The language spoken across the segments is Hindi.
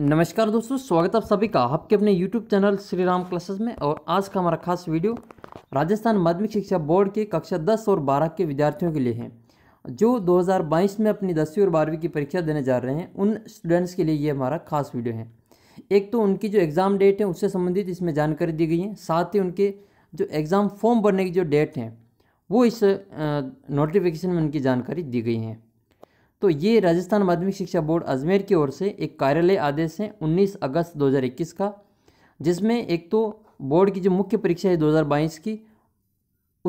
नमस्कार दोस्तों स्वागत आप सभी का आपके अपने YouTube channel Shri Ram classes में और आज का हमारा खास वीडियो राजस्थान माध्यमिक शिक्षा बोर्ड के कक्षा 10 और 12 के विद्यार्थियों के लिए है जो 2022 में अपनी दसवीं और बारहवीं की परीक्षा देने जा रहे हैं उन स्टूडेंट्स के लिए ये हमारा खास वीडियो है एक तो उनकी जो एग्ज़ाम डेट है उससे संबंधित इसमें जानकारी दी गई है साथ ही उनके जो एग्ज़ाम फॉर्म भरने की जो डेट है वो इस नोटिफिकेशन में उनकी जानकारी दी गई है तो ये राजस्थान माध्यमिक शिक्षा बोर्ड अजमेर की ओर से एक कार्यालय आदेश है 19 अगस्त 2021 का जिसमें एक तो बोर्ड की जो मुख्य परीक्षा है 2022 की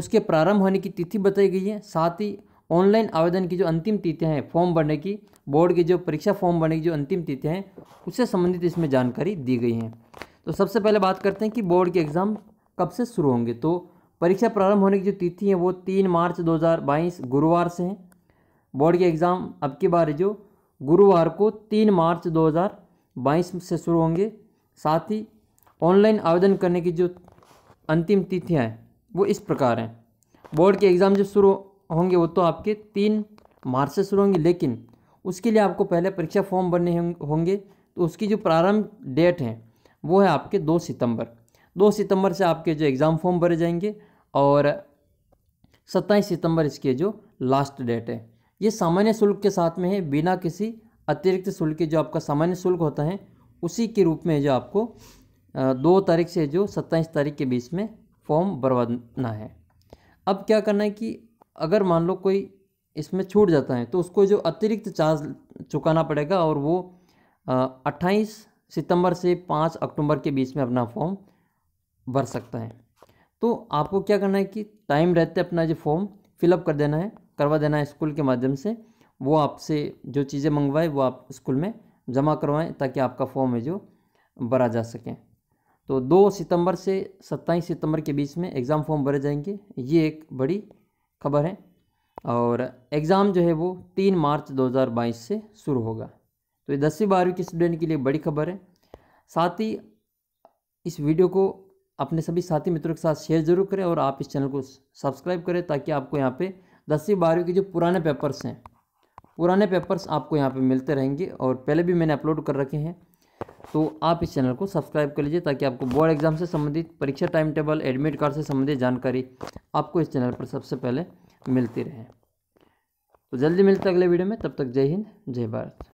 उसके प्रारंभ होने की तिथि बताई गई है साथ ही ऑनलाइन आवेदन की जो अंतिम तिथियाँ हैं फॉर्म भरने की बोर्ड की जो परीक्षा फॉर्म भरने की जो अंतिम तिथियाँ हैं उससे संबंधित इसमें जानकारी दी गई हैं तो सबसे पहले बात करते हैं कि बोर्ड के एग्ज़ाम कब से शुरू होंगे तो परीक्षा प्रारंभ होने की जो तिथि है वो तीन मार्च 2022 गुरुवार से हैं बोर्ड के एग्ज़ाम अब की बार जो गुरुवार को तीन मार्च बाईस से शुरू होंगे साथ ही ऑनलाइन आवेदन करने की जो अंतिम तिथियाँ हैं वो इस प्रकार हैं बोर्ड के एग्ज़ाम जो शुरू होंगे वो तो आपके तीन मार्च से शुरू होंगे लेकिन उसके लिए आपको पहले परीक्षा फॉर्म भरने होंगे तो उसकी जो प्रारंभ डेट है वो है आपके दो सितंबर दो सितंबर से आपके जो एग्ज़ाम फॉर्म भरे जाएंगे और सत्ताईस सितंबर इसके जो लास्ट डेट है ये सामान्य शुल्क के साथ में है बिना किसी अतिरिक्त शुल्क के जो आपका सामान्य शुल्क होता है उसी के रूप में जो आपको दो तारीख से जो सत्ताईस तारीख के बीच में फॉर्म भरवाना है अब क्या करना है कि अगर मान लो कोई इसमें छूट जाता है तो उसको जो अतिरिक्त चार्ज चुकाना पड़ेगा और वो अट्ठाईस सितंबर से पाँच अक्टूबर के बीच में अपना फॉर्म भर सकता है तो आपको क्या करना है कि टाइम रहते अपना जो फॉर्म फिलअप कर देना है करवा देना है स्कूल के माध्यम से वो आपसे जो चीज़ें मंगवाएं वो आप स्कूल में जमा करवाएं ताकि आपका फॉर्म है जो भरा जा सके तो दो सितंबर से सत्ताईस सितंबर के बीच में एग्ज़ाम फॉर्म भरे जाएंगे ये एक बड़ी खबर है और एग्ज़ाम जो है वो तीन मार्च 2022 से शुरू होगा तो ये दसवीं बारहवीं के स्टूडेंट के लिए बड़ी खबर है साथ ही इस वीडियो को अपने सभी साथी मित्रों के साथ शेयर जरूर करें और आप इस चैनल को सब्सक्राइब करें ताकि आपको यहाँ पे दसवीं बारहवीं के जो पुराने पेपर्स हैं पुराने पेपर्स आपको यहाँ पे मिलते रहेंगे और पहले भी मैंने अपलोड कर रखे हैं तो आप इस चैनल को सब्सक्राइब कर लीजिए ताकि आपको बोर्ड एग्जाम से संबंधित परीक्षा टाइम टेबल एडमिट कार्ड से संबंधित जानकारी आपको इस चैनल पर सबसे पहले मिलती रहे तो जल्दी मिलते अगले वीडियो में तब तक जय हिंद जय भारत